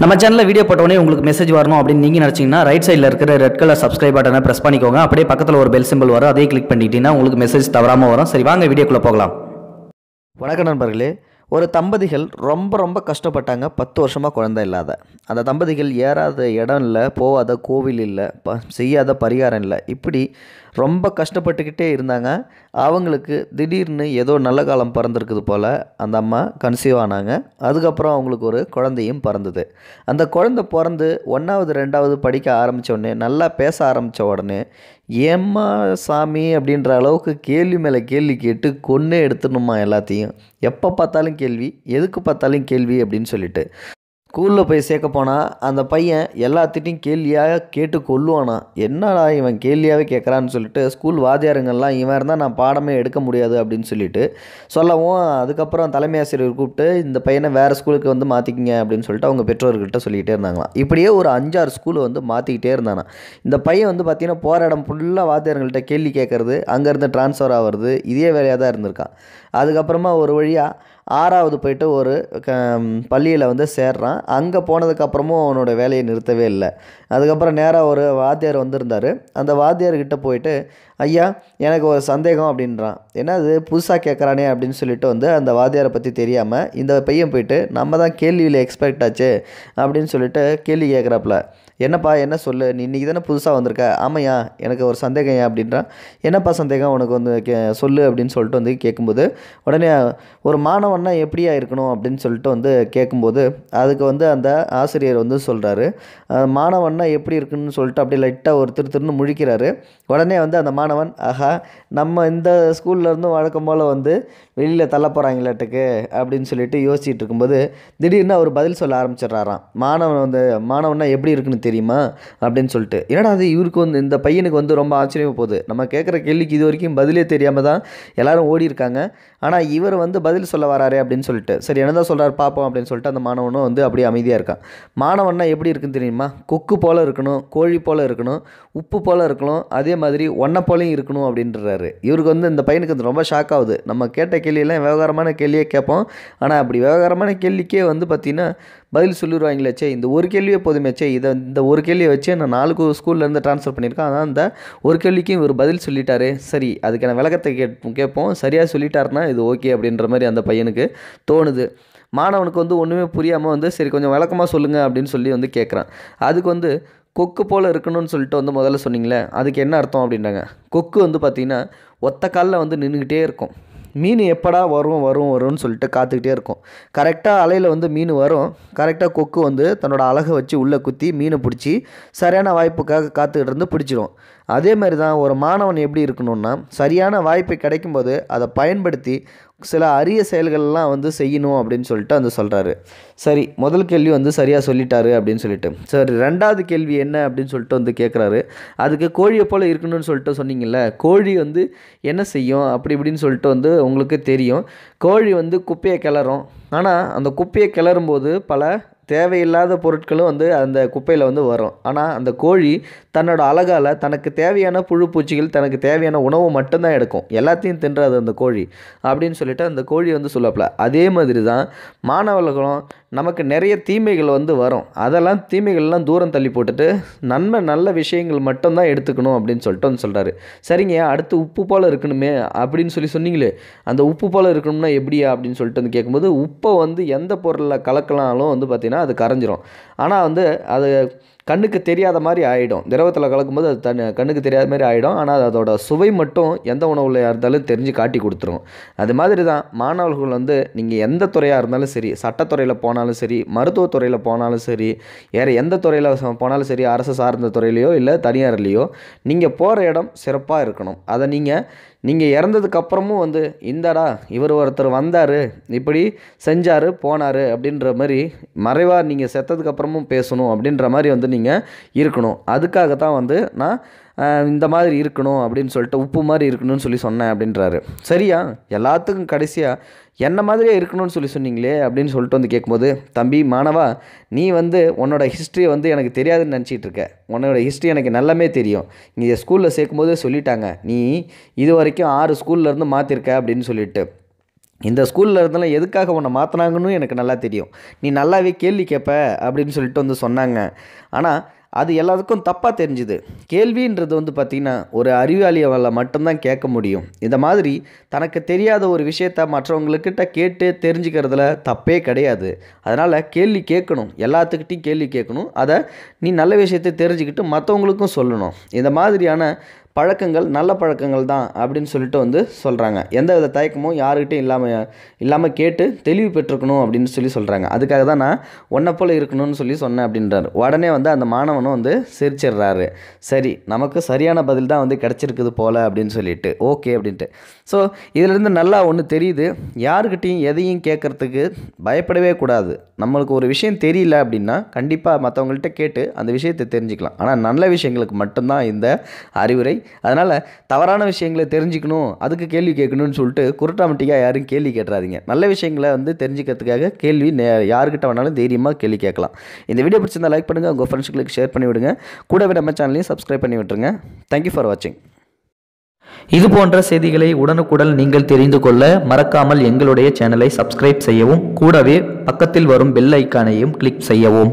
நம்ம சேனலில் வீடியோ போட்டோடனே உங்களுக்கு மெசேஜ் வரணும் அப்படின்னு நீங்கள் நினச்சிங்கன்னா ரைட் சைடில் இருக்கிற ரெட் கலர் சப்ஸ்கிரைப் பட்டனை ப்ரெஸ் பண்ணிக்கோங்க அப்படியே பக்கத்தில் ஒரு பெல் சிம்பிள் வரும் அதே கிளிக் பண்ணிக்கிட்டீங்கன்னா உங்களுக்கு மெசேஜ் தவறாமல் வரும் சரி வாங்க வீடியோக்குள்ளே போகலாம் வணக்க நண்பர்களே ஒரு தம்பதிகள் ரொம்ப ரொம்ப கஷ்டப்பட்டாங்க பத்து வருஷமாக குழந்தை இல்லாத அந்த தம்பதிகள் ஏறாத இடம் இல்லை போகாத கோவில் இல்லை ப செய்யாத பரிகாரம் இல்லை இப்படி ரொம்ப கஷ்டப்பட்டுக்கிட்டே இருந்தாங்க அவங்களுக்கு திடீர்னு ஏதோ நல்ல காலம் பிறந்திருக்குது போல் அந்த அம்மா கன்சீவ் ஆனாங்க அதுக்கப்புறம் அவங்களுக்கு ஒரு குழந்தையும் பிறந்தது அந்த குழந்தை பிறந்து ஒன்றாவது ரெண்டாவது படிக்க ஆரம்பித்தோடனே நல்லா பேச ஆரம்பித்த உடனே ஏம்மா சாமி அப்படின்ற அளவுக்கு கேள்வி மேலே கேள்வி கேட்டு கொன்னே எடுத்துடணுமா எல்லாத்தையும் எப்போ பார்த்தாலும் கேள்வி எதுக்கு பார்த்தாலும் கேள்வி அப்படின்னு சொல்லிட்டு ஸ்கூலில் போய் சேர்க்க போனால் அந்த பையன் எல்லாத்திட்டையும் கேள்வியாக கேட்டு கொல்லுவானா என்னடா இவன் கேள்வியாகவே கேட்குறான்னு சொல்லிட்டு ஸ்கூல் வாத்தியாருங்கள்லாம் இவன் இருந்தால் நான் பாடமே எடுக்க முடியாது அப்படின்னு சொல்லிட்டு சொல்லவும் அதுக்கப்புறம் தலைமை ஆசிரியர் கூப்பிட்டு இந்த பையனை வேறு ஸ்கூலுக்கு வந்து மாற்றிக்கிங்க அப்படின்னு சொல்லிட்டு அவங்க பெற்றோர்கிட்ட சொல்லிகிட்டே இருந்தாங்களாம் இப்படியே ஒரு அஞ்சாறு ஸ்கூல் வந்து மாற்றிக்கிட்டே இருந்தானா இந்த பையன் வந்து பார்த்திங்கன்னா போராடம் ஃபுல்லாக வாத்தியாருங்கள்ட்ட கேள்வி கேட்குறது அங்கேருந்து டிரான்ஸ்ஃபர் ஆகிறது இதே வேலையாக தான் இருந்திருக்கான் அதுக்கப்புறமா ஒரு வழியாக ஆறாவது போயிட்டு ஒரு க பள்ளியில் வந்து சேர்றான் அங்கே போனதுக்கப்புறமும் அவனோட வேலையை நிறுத்தவே இல்லை அதுக்கப்புறம் நேராக ஒரு வாத்தியார் வந்திருந்தார் அந்த வாத்தியார்கிட்ட போயிட்டு ஐயா எனக்கு ஒரு சந்தேகம் அப்படின்றான் ஏன்னா அது புதுசாக கேட்குறானே அப்படின்னு சொல்லிட்டு வந்து அந்த வாத்தியாரை பற்றி தெரியாமல் இந்த பையன் போயிட்டு நம்ம தான் கேள்வியில் எக்ஸ்பெக்ட் ஆச்சு அப்படின்னு சொல்லிட்டு கேள்வி கேட்குறாப்புல என்னப்பா என்ன சொல்லு நீ இன்றைக்கி தானே புதுசாக வந்திருக்க ஆமையா எனக்கு ஒரு சந்தேகம் ஏன் அப்படின்றான் என்னப்பா சந்தேகம் உனக்கு வந்து கே சொல்லு அப்படின்னு சொல்லிட்டு வந்து கேட்கும்போது உடனே ஒரு மாணவன்னா எப்படியா இருக்கணும் அப்படின்னு சொல்லிட்டு வந்து கேட்கும்போது அதுக்கு வந்து அந்த ஆசிரியர் வந்து சொல்கிறாரு மாணவன்னா எப்படி இருக்குன்னு சொல்லிட்டு அப்படியே லைட்டாக ஒரு திரு திருன்னு முழிக்கிறாரு உடனே வந்து அந்த மாணவன் மாணவன் ஆஹா நம்ம இந்த இருந்தும் வழக்கம் போல் வந்து வெளியில் தள்ள போகிறாங்களாட்டுக்கு அப்படின்னு சொல்லிட்டு யோசிச்சுட்டு இருக்கும்போது திடீர்னு அவர் பதில் சொல்ல ஆரம்பிச்சிடுறாராம் மாணவன் வந்து மாணவன்னா எப்படி இருக்குன்னு தெரியுமா அப்படின்னு சொல்லிட்டு ஏன்னா அது இவருக்கு வந்து இந்த பையனுக்கு வந்து ரொம்ப ஆச்சரியமாக போகுது நம்ம கேட்குற கேள்விக்கு இது வரைக்கும் பதிலே தெரியாமல் தான் எல்லோரும் ஓடி இருக்காங்க ஆனால் இவர் வந்து பதில் சொல்ல வராரு அப்படின்னு சொல்லிட்டு சரி என்ன தான் சொல்கிறார் பார்ப்போம் அப்படின்னு சொல்லிட்டு அந்த மாணவனும் வந்து அப்படியே அமைதியாக இருக்கான் மாணவன்னா எப்படி இருக்குன்னு தெரியுமா கொக்கு போல் இருக்கணும் கோழி போல் இருக்கணும் உப்பு போல் இருக்கணும் அதே மாதிரி ஒன்றை போல நம்மளையும் இருக்கணும் அப்படின்றாரு இவருக்கு வந்து இந்த பையனுக்கு வந்து ரொம்ப ஷாக் ஆகுது நம்ம கேட்ட கேள்வியெல்லாம் விவகாரமான கேள்வியே கேட்போம் ஆனால் அப்படி விவகாரமான கேள்விக்கே வந்து பார்த்திங்கன்னா பதில் சே இந்த ஒரு கேள்வியே போதுமேச்சே இதை இந்த ஒரு கேள்வியை வச்சே நான் நாலு ஸ்கூல்லேருந்து ட்ரான்ஸ்ஃபர் பண்ணியிருக்கேன் ஆனால் அந்த ஒரு கேள்விக்கும் இவர் பதில் சொல்லிட்டாரு சரி அதுக்கான விளக்கத்தை கே கேட்போம் சரியாக சொல்லிட்டாருனா இது ஓகே அப்படின்ற மாதிரி அந்த பையனுக்கு தோணுது மாணவனுக்கு வந்து ஒன்றுமே புரியாமல் வந்து சரி கொஞ்சம் விளக்கமாக சொல்லுங்கள் அப்படின்னு சொல்லி வந்து கேட்குறான் அதுக்கு வந்து கொக்கு போல் இருக்கணும்னு சொல்லிட்டு வந்து முதல்ல சொன்னீங்களே அதுக்கு என்ன அர்த்தம் அப்படின்றாங்க கொக்கு வந்து பார்த்திங்கன்னா ஒத்த காலில் வந்து நின்றுக்கிட்டே இருக்கும் மீன் எப்படா வரும் வரும் வரும்னு சொல்லிட்டு காத்துக்கிட்டே இருக்கும் கரெக்டாக அலையில் வந்து மீன் வரும் கரெக்டாக கொக்கு வந்து தன்னோட அழகை வச்சு உள்ளே குத்தி மீனை பிடிச்சி சரியான வாய்ப்புக்காக காத்துக்கிட்டு இருந்து பிடிச்சிடும் அதே மாதிரி தான் ஒரு மாணவன் எப்படி இருக்கணும்னா சரியான வாய்ப்பு கிடைக்கும்போது அதை பயன்படுத்தி சில அரிய செயல்கள்லாம் வந்து செய்யணும் அப்படின்னு சொல்லிட்டு வந்து சொல்கிறாரு சரி முதல் கேள்வி வந்து சரியாக சொல்லிட்டாரு அப்படின்னு சொல்லிட்டு சரி ரெண்டாவது கேள்வி என்ன அப்படின்னு சொல்லிட்டு வந்து கேட்குறாரு அதுக்கு கோழியை போல் இருக்கணும்னு சொல்லிட்டு சொன்னீங்கல்ல கோழி வந்து என்ன செய்யும் அப்படி இப்படின்னு சொல்லிட்டு வந்து உங்களுக்கு தெரியும் கோழி வந்து குப்பையை கிளறும் ஆனால் அந்த குப்பையை கிளறும்போது பல தேவையில்லாத பொருட்களும் வந்து அந்த குப்பையில் வந்து வரும் ஆனால் அந்த கோழி தன்னோட அழகால் தனக்கு தேவையான புழு பூச்சிகள் தனக்கு தேவையான உணவு மட்டும்தான் எடுக்கும் எல்லாத்தையும் தின்றாது அந்த கோழி அப்படின்னு சொல்லிட்டு அந்த கோழி வந்து சொல்லப்பில்ல அதே மாதிரி தான் மாணவர்களும் நமக்கு நிறைய தீமைகள் வந்து வரும் அதெல்லாம் தீமைகள்லாம் தூரம் தள்ளி போட்டுட்டு நன்மை நல்ல விஷயங்கள் மட்டும்தான் எடுத்துக்கணும் அப்படின்னு சொல்லிட்டு வந்து சொல்கிறாரு சரிங்க அடுத்து உப்பு போல் இருக்கணுமே அப்படின்னு சொல்லி சொன்னீங்களே அந்த உப்பு போல் இருக்கணும்னா எப்படியா அப்படின்னு சொல்லிட்டு வந்து கேட்கும்போது உப்பை வந்து எந்த பொருளில் கலக்கலாலும் வந்து பார்த்திங்கன்னா அது கரைஞ்சிரும் ஆனால் வந்து அது கண்ணுக்கு தெரியாத மாதிரி ஆகிடும் திரவத்தில் கலக்கும்போது அது தன் கண்ணுக்கு தெரியாத மாதிரி ஆகிடும் ஆனால் அதோட சுவை மட்டும் எந்த உணவுலையாக இருந்தாலும் தெரிஞ்சு காட்டி கொடுத்துரும் அது மாதிரி தான் மாணவர்கள் வந்து நீங்கள் எந்த துறையாக இருந்தாலும் சரி சட்டத்துறையில் போனாலும் சரி மருத்துவத்துறையில் போனாலும் சரி வேறு எந்த துறையில் போனாலும் சரி அரசு சார்ந்த துறையிலையோ இல்லை தனியார்லேயோ நீங்கள் போகிற இடம் சிறப்பாக இருக்கணும் அதை நீங்கள் நீங்கள் இறந்ததுக்கப்புறமும் வந்து இந்தாடா இவர் ஒருத்தர் வந்தார் இப்படி செஞ்சார் போனார் அப்படின்ற மாதிரி மறைவாக நீங்கள் செத்ததுக்கப்புறமும் பேசணும் அப்படின்ற மாதிரி வந்து நீங்கள் இருக்கணும் அதுக்காக தான் வந்து நான் இந்த மாதிரி இருக்கணும் அப்படின்னு சொல்லிட்டு உப்பு மாதிரி இருக்கணும்னு சொல்லி சொன்னேன் அப்படின்றாரு சரியா எல்லாத்துக்கும் கடைசியாக என்ன மாதிரியே இருக்கணும்னு சொல்லி சொன்னீங்களே அப்படின்னு சொல்லிட்டு வந்து கேட்கும்போது தம்பி மாணவா நீ வந்து உன்னோட ஹிஸ்ட்ரியை வந்து எனக்கு தெரியாதுன்னு நினச்சிட்டு இருக்க உன்னோட ஹிஸ்ட்ரி எனக்கு நல்லமே தெரியும் இங்கே ஸ்கூலில் சேர்க்கும்போதே சொல்லிட்டாங்க நீ இது வரைக்கும் ஆறு ஸ்கூல்லேருந்து மாற்றிருக்க அப்படின்னு சொல்லிட்டு இந்த ஸ்கூலில் இருந்தாலும் எதுக்காக உன்னை மாற்றினாங்கன்னு எனக்கு நல்லா தெரியும் நீ நல்லாவே கேள்வி கேட்ப அப்படின்னு சொல்லிட்டு வந்து சொன்னாங்க ஆனால் அது எல்லாத்துக்கும் தப்பாக தெரிஞ்சுது கேள்வின்றது வந்து பார்த்திங்கன்னா ஒரு அறிவாளியவால் மட்டும்தான் கேட்க முடியும் இந்த மாதிரி தனக்கு தெரியாத ஒரு விஷயத்த மற்றவங்களுக்கிட்ட கேட்டு தெரிஞ்சுக்கிறதுல தப்பே கிடையாது அதனால் கேள்வி கேட்கணும் எல்லாத்துக்கிட்டையும் கேள்வி கேட்கணும் அதை நீ நல்ல விஷயத்தை தெரிஞ்சுக்கிட்டு மற்றவங்களுக்கும் சொல்லணும் இந்த மாதிரியான பழக்கங்கள் நல்ல பழக்கங்கள் தான் அப்படின்னு சொல்லிட்டு வந்து சொல்கிறாங்க எந்த வித தயக்கமும் யாருக்கிட்டையும் இல்லாமல் இல்லாமல் கேட்டு தெளிவு பெற்றுக்கணும் அப்படின்னு சொல்லி சொல்கிறாங்க அதுக்காக தான் நான் ஒன்றை போல் இருக்கணும்னு சொல்லி சொன்னேன் அப்படின்றாரு உடனே வந்து அந்த மாணவனும் வந்து சிரிச்சிடுறாரு சரி நமக்கு சரியான பதில் தான் வந்து கிடச்சிருக்குது போல் அப்படின்னு சொல்லிட்டு ஓகே அப்படின்ட்டு ஸோ இதிலேருந்து நல்லா ஒன்று தெரியுது யாருக்கிட்டையும் எதையும் கேட்குறதுக்கு பயப்படவே கூடாது நம்மளுக்கு ஒரு விஷயம் தெரியல அப்படின்னா கண்டிப்பாக மற்றவங்கள்ட்ட கேட்டு அந்த விஷயத்தை தெரிஞ்சுக்கலாம் ஆனால் நல்ல விஷயங்களுக்கு மட்டும்தான் இந்த அறிவுரை அதனால் தவறான விஷயங்களை தெரிஞ்சுக்கணும் அதுக்கு கேள்வி கேட்கணும்னு சொல்லிட்டு குருட்டாமட்டிக்காக யாரும் கேள்வி கேட்டுறாதீங்க நல்ல விஷயங்களை வந்து தெரிஞ்சுக்கிறதுக்காக கேள்வி யாருக்கிட்ட வேணாலும் தைரியமாக கேள்வி கேட்கலாம் இந்த வீடியோ பிடிச்சிருந்தால் லைக் பண்ணுங்கள் உங்கள் ஃப்ரெண்ட்ஸுகளுக்கு ஷேர் பண்ணி விடுங்க விட நம்ம சேனலையும் சப்ஸ்கிரைப் பண்ணி விட்டுருங்க தேங்க்யூ ஃபார் வாட்சிங் இது போன்ற செய்திகளை உடனுக்குடன் நீங்கள் தெரிந்து கொள்ள மறக்காமல் எங்களுடைய சேனலை சப்ஸ்கிரைப் செய்யவும் கூடவே பக்கத்தில் வரும் பெல் ஐக்கானையும் கிளிக் செய்யவும்